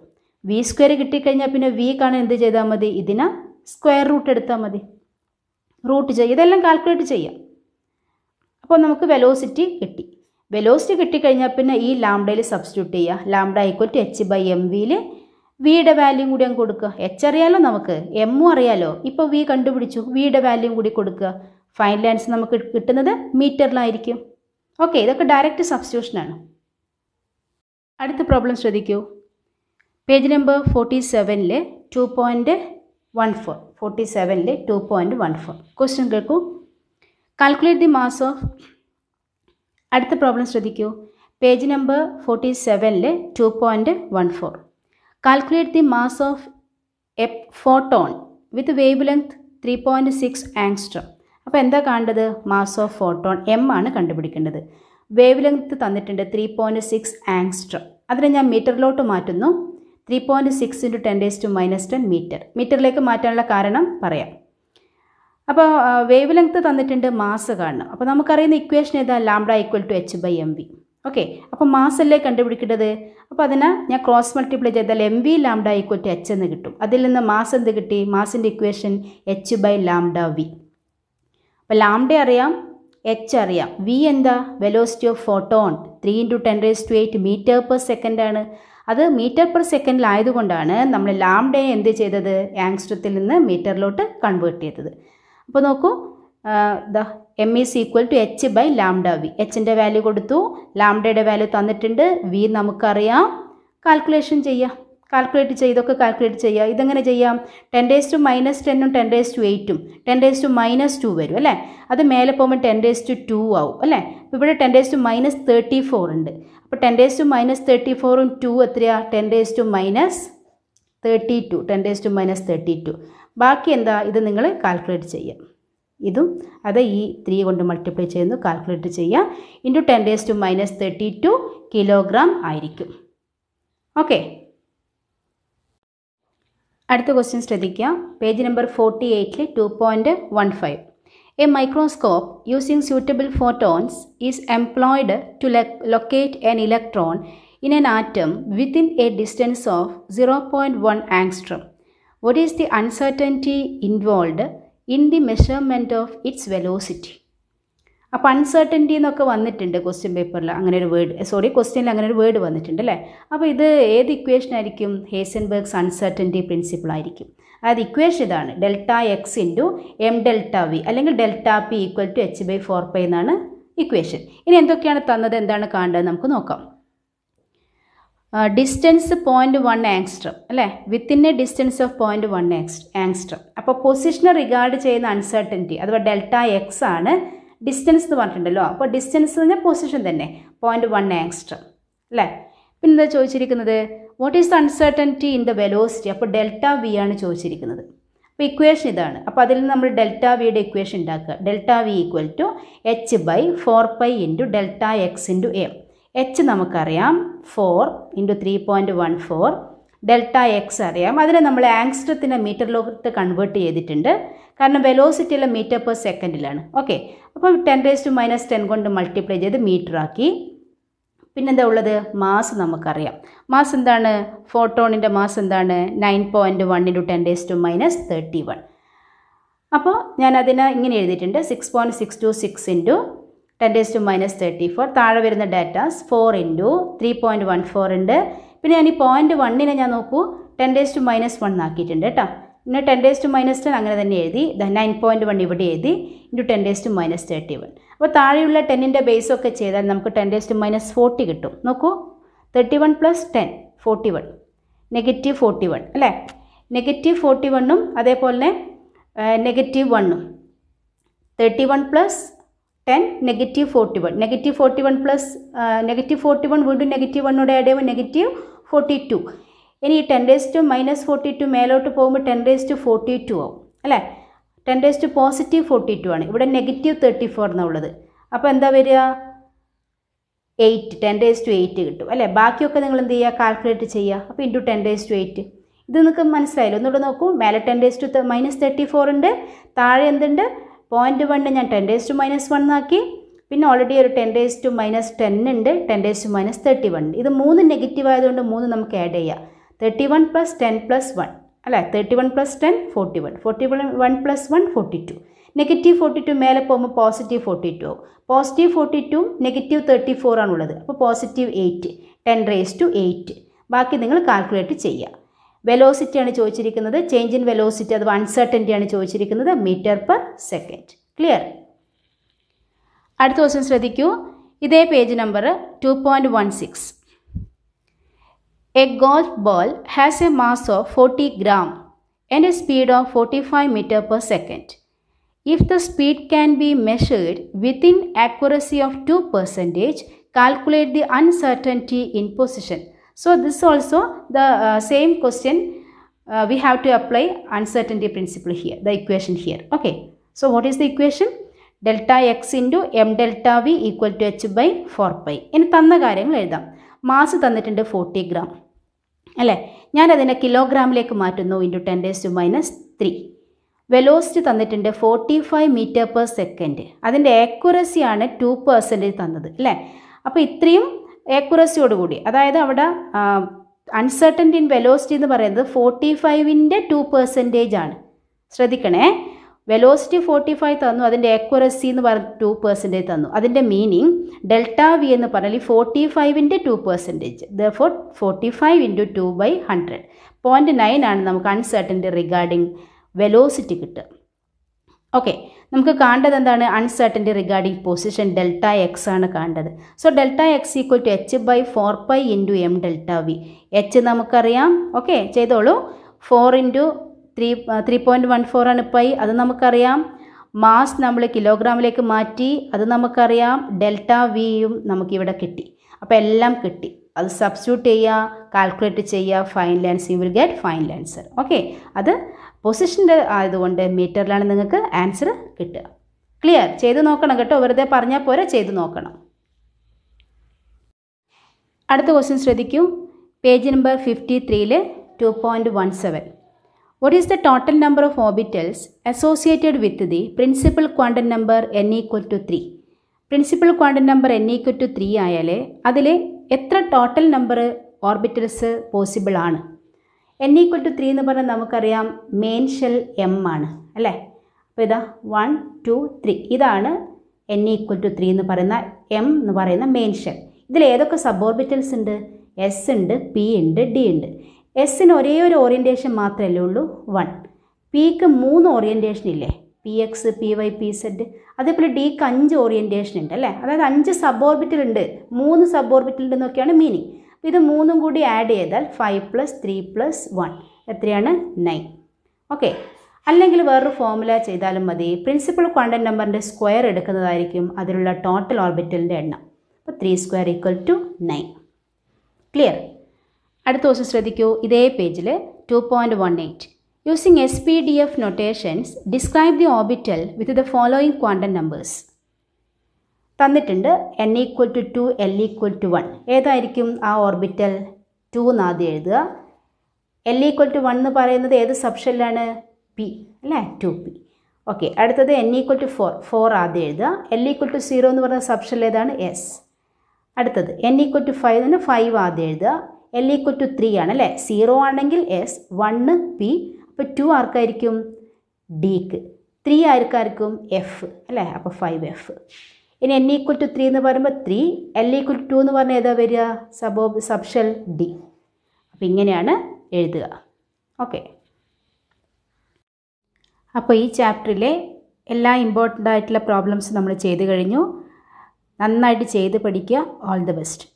വി സ്ക്വയർ കിട്ടിക്കഴിഞ്ഞാൽ പിന്നെ വി കാണാൻ എന്ത് ചെയ്താൽ മതി ഇതിന് സ്ക്വയർ റൂട്ട് എടുത്താൽ മതി റൂട്ട് ചെയ്യുക ഇതെല്ലാം കാൽക്കുലേറ്റ് ചെയ്യാം അപ്പോൾ നമുക്ക് വെലോസിറ്റി കിട്ടി വെലോസിറ്റി കിട്ടിക്കഴിഞ്ഞാൽ പിന്നെ ഈ ലാംഡയിൽ സബ്സ്റ്റിറ്റ്യൂട്ട് ചെയ്യുക lambda equal to H by M വിയിൽ വിയുടെ വാല്യൂം കൂടി അങ്ങ് കൊടുക്കുക എച്ച് അറിയാലോ നമുക്ക് എമ്മും അറിയാലോ ഇപ്പോൾ വി കണ്ടുപിടിച്ചു വിയുടെ വാല്യൂം കൂടി കൊടുക്കുക ഫൈനൽ ആൻസർ നമുക്ക് കിട്ടുന്നത് മീറ്ററിലായിരിക്കും ഓക്കെ ഇതൊക്കെ ഡയറക്റ്റ് സബ്സ്റ്റിറ്റ്യൂഷനാണ് അടുത്ത പ്രോബ്ലം ശ്രദ്ധിക്കൂ പേജ് നമ്പർ ഫോർട്ടി സെവനിൽ two point one four forty സെവനിൽ two point one four question കേൾക്കൂ കാൽക്കുലേറ്റ് ദി മാസ് ഓഫ് അടുത്ത പ്രോബ്ലം ശ്രദ്ധിക്കൂ പേജ് നമ്പർ ഫോർട്ടി സെവനിൽ two point one four calculate the mass of a photon with wavelength three point six angstrom അപ്പോൾ എന്താ കാണേണ്ടത് mass of photon M ആണ് കണ്ടുപിടിക്കേണ്ടത് wavelength തന്നിട്ടുണ്ട് three point six angstrom അതിനെ ഞാൻ മീറ്ററിലോട്ട് മാറ്റുന്നു three point six into ten days to minus ten metre മീറ്ററിലേക്ക് മാറ്റാനുള്ള കാരണം പറയാം അപ്പോൾ വേവ് ലെങ്ത് തന്നിട്ടുണ്ട് മാസ് കാണണം അപ്പോൾ നമുക്കറിയുന്ന ഇക്വേഷൻ ഏതാ lambda equal to H by M V okay അപ്പോൾ മാസല്ലേ കണ്ടുപിടിക്കേണ്ടത് അപ്പോൾ അതിനെ ഞാൻ ക്രോസ് മൾട്ടിപ്ലൈ ചെയ്താൽ M V lambda equal to H എന്ന് കിട്ടും അതിൽ നിന്ന് മാസം എന്ത് കിട്ടി മാസിൻ്റെ equation H by lambda V അപ്പോൾ ലാംഡ അറിയാം എച്ച് അറിയാം വി എന്താ velocity of photon three into ten raise to eight metre per സെക്കൻഡാണ് അത് മീറ്റർ പെർ സെക്കൻഡിലായതുകൊണ്ടാണ് നമ്മൾ ലാംഡയെ എന്ത് ചെയ്തത് ആങ്സ്ട്രത്തിൽ നിന്ന് മീറ്ററിലോട്ട് കൺവേർട്ട് ചെയ്തത് അപ്പോൾ നോക്കൂ M is equal to H by lambda V എച്ചിൻ്റെ വാല്യൂ കൊടുത്തു ലാംഡയുടെ വാല്യൂ തന്നിട്ടുണ്ട് വി നമുക്കറിയാം കാൽക്കുലേഷൻ ചെയ്യാം കാൽക്കുലേറ്റ് ചെയ്തൊക്കെ കാൽക്കുലേറ്റ് ചെയ്യുക ഇതെങ്ങനെ ചെയ്യാം ടെൻ ഡേയ്സ് ടു മൈനസ് ടെന്നും ടെൻ ഡേയ്സ് ടു എയ്റ്റും ten raise to minus two വരും അല്ലേ അത് മേലെ പോകുമ്പോൾ ടെൻ ഡേയ്സ് ടു ടു ആവും അല്ലേ അപ്പോൾ ഇവിടെ ten raise to minus thirty four ഉണ്ട് അപ്പോൾ ten raise to minus thirty ഫോറും ടു എത്രയാണ് ten raise to minus thirty two ten raise to minus thirty two ബാക്കി എന്താ ഇത് നിങ്ങൾ കാൽക്കുലേറ്റ് ചെയ്യുക ഇതും അത് ഈ ത്രീ കൊണ്ട് മൾട്ടിപ്ലൈ ചെയ്യുന്നു കാൽക്കുലേറ്റ് ചെയ്യുക into ten days to minus thirty two kilogram ആയിരിക്കും ഓക്കെ അടുത്ത ക്വസ്റ്റ്യൻ ശ്രദ്ധിക്കുക പേജ് നമ്പർ ഫോർട്ടി എയ്റ്റിൽ two point one five a microscope using suitable photons is employed to locate an electron in an atom within a distance of zero point one angstrom what is the uncertainty involved in the measurement of its velocity അപ്പോൾ uncertainty എന്നൊക്കെ വന്നിട്ടുണ്ട് question പേപ്പറിൽ അങ്ങനെ ഒരു word sorry ക്വസ്റ്റ്യനിൽ അങ്ങനെ ഒരു word വന്നിട്ടുണ്ട് അല്ലേ അപ്പോൾ ഇത് ഏത് ഇക്വേഷൻ ആയിരിക്കും ഹേസൻബർഗ്സ് അൺസെർട്ടൻറ്റി പ്രിൻസിപ്പിൾ ആയിരിക്കും അതായത് ഇക്വേഷൻ ഇതാണ് delta X into M delta V അല്ലെങ്കിൽ delta P equal to H by four pi എന്നാണ് ഇക്വേഷൻ ഇനി എന്തൊക്കെയാണ് തന്നത് എന്താണ് കാണേണ്ടത് നമുക്ക് നോക്കാം ഡിസ്റ്റൻസ് പോയിൻറ്റ് വൺ ആങ്സ്ട്രം അല്ലേ within a distance of point one angstrom അപ്പോൾ പൊസിഷനെ റിഗാർഡ് ചെയ്യുന്ന അൺസർട്ടനിറ്റി അഥവാ ഡെൽറ്റ എക്സ് ആണ് ഡിസ്റ്റൻസ് എന്ന് പറഞ്ഞിട്ടുണ്ടല്ലോ അപ്പോൾ ഡിസ്റ്റൻസ് ഡിസ്റ്റൻസിന് പൊസിഷൻ തന്നെ പോയിൻറ്റ് വൺ ആങ്സ്ട്രം അല്ലേ പിന്നെന്താ ചോദിച്ചിരിക്കുന്നത് what is uncertainty in the velocity അപ്പോൾ ഡെൽറ്റ വി ആണ് ചോദിച്ചിരിക്കുന്നത് അപ്പോൾ ഇക്വേഷൻ ഇതാണ് അപ്പോൾ അതിൽ നിന്ന് നമ്മൾ ഡെൽറ്റ വിയുടെ ഇക്വേഷൻ ഉണ്ടാക്കുക delta V equal to H by four pi into delta X into M H നമുക്കറിയാം four into three point one four delta X അറിയാം അതിനെ നമ്മൾ ആങ്സ്റ്റത്തിൻ്റെ മീറ്ററിലോട്ട് കൺവേർട്ട് ചെയ്തിട്ടുണ്ട് കാരണം വെലോസിറ്റിയിലെ മീറ്റർ പെർ സെക്കൻഡിലാണ് ഓക്കെ അപ്പം ten raise to minus ten കൊണ്ട് മൾട്ടിപ്ലൈ ചെയ്ത് മീറ്ററാക്കി പിന്നെന്താ ഉള്ളത് മാസ് നമുക്കറിയാം മാസ് എന്താണ് ഫോട്ടോണിൻ്റെ മാസ് എന്താണ് nine point one into ten days to minus thirty one അപ്പോൾ ഞാനതിനെ ഇങ്ങനെ എഴുതിയിട്ടുണ്ട് six point six two six into ten days to minus thirty four താഴെ വരുന്ന datas four into three point one four ഉണ്ട് പിന്നെ ഞാൻ ഈ പോയിൻറ്റ് വണ്ണിനെ ഞാൻ നോക്കൂ ten days to minus one ആക്കിയിട്ടുണ്ട് കേട്ടോ പിന്നെ ten days to minus ten അങ്ങനെ തന്നെ എഴുതി ദ നയൻ പോയിൻറ്റ് വൺ ഇവിടെ എഴുതി into ten days to minus thirty one അപ്പോൾ താഴെയുള്ള ടെന്നിൻ്റെ ബേസൊക്കെ ചെയ്താൽ നമുക്ക് ten days to minus forty കിട്ടും നോക്കൂ thirty one plus ten forty one negative forty one അല്ലേ നെഗറ്റീവ് ഫോർട്ടി വണ്ണും അതേപോലെ തന്നെ നെഗറ്റീവ് വണ്ണും thirty one plus ten negative forty one negative forty one plus negative forty one വീണ്ടും negative വണ്ണോട് add ചെയ്യുമ്പോൾ നെഗറ്റീവ് ഫോർട്ടി ടു ഇനി ten days to minus forty two മേലോട്ട് പോകുമ്പോൾ ten days to forty two ആവും അല്ലേ ten days to positive forty two ആണ് ഇവിടെ നെഗറ്റീവ് തേർട്ടി ഫോർ എന്നുള്ളത് അപ്പോൾ എന്താ വരിക eight ten days to eight കിട്ടും അല്ലേ ബാക്കിയൊക്കെ നിങ്ങൾ എന്ത് ചെയ്യുക കാൽക്കുലേറ്റ് ചെയ്യുക അപ്പോൾ into ten days to eight ഇത് നിങ്ങൾക്ക് മനസ്സിലായില്ല ഒന്നുകൂടെ നോക്കൂ മേലെ ten days to minus thirty four ഉണ്ട് താഴെ എന്തുണ്ട് പോയിൻറ്റ് വണ്ണ് ഞാൻ ten raise to minus one ആക്കി പിന്നെ ഓൾറെഡി ഒരു ten raise to minus ten ഉണ്ട് ten raise to minus thirty one ഇത് മൂന്ന് നെഗറ്റീവ് ആയതുകൊണ്ട് മൂന്ന് നമുക്ക് ആഡ് ചെയ്യാം thirty one plus ten plus one അല്ല thirty one plus ten forty one forty one plus one forty two negative forty two മേലെ പോകുമ്പോൾ പോസിറ്റീവ് ഫോർട്ടി ടു ആവും positive forty two negative thirty four ആണുള്ളത് അപ്പോൾ positive eight ten raise to eight ബാക്കി നിങ്ങൾ calculate ചെയ്യുക വെലോസിറ്റിയാണ് ചോദിച്ചിരിക്കുന്നത് change in velocity അഥവാ ആണ് ചോദിച്ചിരിക്കുന്നത് മീറ്റർ പെർ സെക്കൻഡ് ക്ലിയർ അടുത്ത ദിവസം ശ്രദ്ധിക്കൂ ഇതേ page number two point one six a golf ball has a mass of forty gram and a speed of forty five metre per second if the speed can be measured within accuracy of two percentage calculate the uncertainty in position So this also the uh, same question uh, we have to apply uncertainty principle here, the equation here. Okay. So what is the equation? Delta X into M delta V equal to H by four pi ഇനി തന്ന കാര്യങ്ങൾ എഴുതാം mass തന്നിട്ടുണ്ട് forty gram അല്ലേ ഞാനതിനെ കിലോഗ്രാമിലേക്ക് മാറ്റുന്നു into ten days to minus three velocity തന്നിട്ടുണ്ട് forty five metre per second അതിൻ്റെ ആക്യുറസിയാണ് ടു പെർസെൻറ്റേജ് തന്നത് അല്ലേ അപ്പോൾ ഇത്രയും ഏക്കുറസിയോടുകൂടി അതായത് അവിടെ അൺസർട്ടൻറ്റി ഇൻ വെലോസിറ്റി എന്ന് പറയുന്നത് ഫോർട്ടി ഫൈവിൻ്റെ ടു പെർസെൻറ്റേജ് ആണ് ശ്രദ്ധിക്കണേ വെലോസിറ്റി ഫോർട്ടി ഫൈവ് തന്നു അതിൻ്റെ ഏക്വറസി എന്ന് പറഞ്ഞ ടു പെർസെൻറ്റേജ് തന്നു അതിൻ്റെ മീനിങ് ഡെൽറ്റ വി എന്ന് പറഞ്ഞാൽ ഈ ഫോർട്ടി ഫൈവിൻ്റെ two percentage the four forty five into two by hundred point nine ആണ് നമുക്ക് അൺസർട്ടൻറ്റി റിഗാർഡിങ് വെലോസിറ്റി കിട്ടുക ഓക്കെ നമുക്ക് കാണേണ്ടത് എന്താണ് uncertainty regarding position delta X ആണ് കാണേണ്ടത് so delta x equal to H by four pi into M delta v h നമുക്കറിയാം okay ചെയ്തോളൂ four into three three point one four ആണ് pi അത് നമുക്കറിയാം മാസ് നമ്മൾ കിലോഗ്രാമിലേക്ക് മാറ്റി അത് നമുക്കറിയാം ഡെൽറ്റ വിയും നമുക്കിവിടെ കിട്ടി അപ്പോൾ എല്ലാം കിട്ടി അത് സബ്സ്റ്റിറ്റ്യൂട്ട് ചെയ്യുക കാൽക്കുലേറ്റ് ചെയ്യുക final answer you will get final answer okay അത് പൊസിഷൻ്റെ ആയതുകൊണ്ട് മീറ്ററിലാണ് നിങ്ങൾക്ക് ആൻസർ കിട്ടുക ക്ലിയർ ചെയ്ത് നോക്കണം കേട്ടോ വെറുതെ പറഞ്ഞാൽ പോരെ ചെയ്ത് നോക്കണം അടുത്ത ക്വസ്റ്റ്യൻ ശ്രദ്ധിക്കൂ പേജ് നമ്പർ ഫിഫ്റ്റി ത്രീയിൽ two point one seven what is the total number of orbitals associated with the principal quantum number n equal to three principal quantum number n equal to three ആയാൽ അതിൽ എത്ര total number orbitals possible ആണ് n equal to three എന്ന് പറഞ്ഞാൽ നമുക്കറിയാം main shell M ആണ് അല്ലേ അപ്പോൾ ഇതാ വൺ ടു ത്രീ ഇതാണ് എൻ ഈക്വൽ ടു ത്രീ എന്ന് പറയുന്ന എം എന്ന് പറയുന്ന മെയിൻ ഷെൽ ഇതിൽ ഏതൊക്കെ ഓർബിറ്റൽസ് ഉണ്ട് എസ് ഉണ്ട് പി ഉണ്ട് ഡി ഉണ്ട് എസ്സിന് ഒരേ ഒരു ഓറിയൻറ്റേഷൻ മാത്രമല്ലേ ഉള്ളൂ വൺ പിക്ക് മൂന്ന് ഓറിയൻറ്റേഷൻ ഇല്ലേ p x p y p z അതേപോലെ ഡിക്ക് അഞ്ച് ഓറിയൻറ്റേഷൻ ഉണ്ട് അല്ലേ അതായത് അഞ്ച് സബ് ഓർബിറ്റൽ ഉണ്ട് മൂന്ന് സബ് ഓർബിറ്റൽ ഉണ്ടെന്നൊക്കെയാണ് മീനിങ് ഇത് മൂന്നും കൂടി ആഡ് ചെയ്താൽ five plus three plus one എത്രയാണ് നയൻ ഓക്കെ അല്ലെങ്കിൽ വേറൊരു ഫോമുല ചെയ്താലും മതി പ്രിൻസിപ്പിൾ ക്വാണ്ടം നമ്പറിൻ്റെ സ്ക്വയർ എടുക്കുന്നതായിരിക്കും അതിലുള്ള ടോട്ടൽ ഓർബിറ്റലിൻ്റെ എണ്ണം അപ്പോൾ three square equal to nine clear അടുത്ത ദിവസം ശ്രദ്ധിക്കൂ ഇതേ പേജിൽ two point one eight using s p d f notations describe the orbital with the following quantum numbers തന്നിട്ടുണ്ട് n equal to two l equal to one ഏതായിരിക്കും ആ orbital to എന്നാദ്യം എഴുതുക L equal to one എന്ന് പറയുന്നത് ഏത് സബ്ഷെല്ലാണ് p അല്ലേ two p okay അടുത്തത് n equal to four four ആദ്യം എഴുതുക എൽ ഈക്വൽ ടു സീറോ എന്ന് പറയുന്ന സബ്ഷനിൽ ഏതാണ് എസ് അടുത്തത് എൻ ഈക്വൽ ടു ഫൈവ് എന്ന് ഫൈവ് ആദ്യം എഴുതുക എൽ ഈക്വൽ ടു ത്രീ ആണ് അല്ലേ സീറോ ആണെങ്കിൽ എസ് വണ്ണ് പി അപ്പോൾ ടു ആർക്കായിരിക്കും ഡിക്ക് ത്രീ ആർക്കായിരിക്കും എഫ് അല്ലേ അപ്പോൾ ഫൈവ് എഫ് ഇനി എൻ ഈക്വൽ ടു ത്രീ എന്ന് പറയുമ്പോൾ ത്രീ എൽ ഈക്വൽ ടു എന്ന് പറഞ്ഞാൽ ഏതാ വരിക സബോ സബ്ഷൽ ഡി അപ്പോൾ ഇങ്ങനെയാണ് എഴുതുക ഓക്കെ അപ്പോൾ ഈ ചാപ്റ്ററിലെ എല്ലാ ഇമ്പോർട്ടൻ്റ് ആയിട്ടുള്ള പ്രോബ്ലംസ് നമ്മൾ ചെയ്ത് കഴിഞ്ഞു നന്നായിട്ട് ചെയ്ത് പഠിക്കുക ഓൾ ദി ബെസ്റ്റ്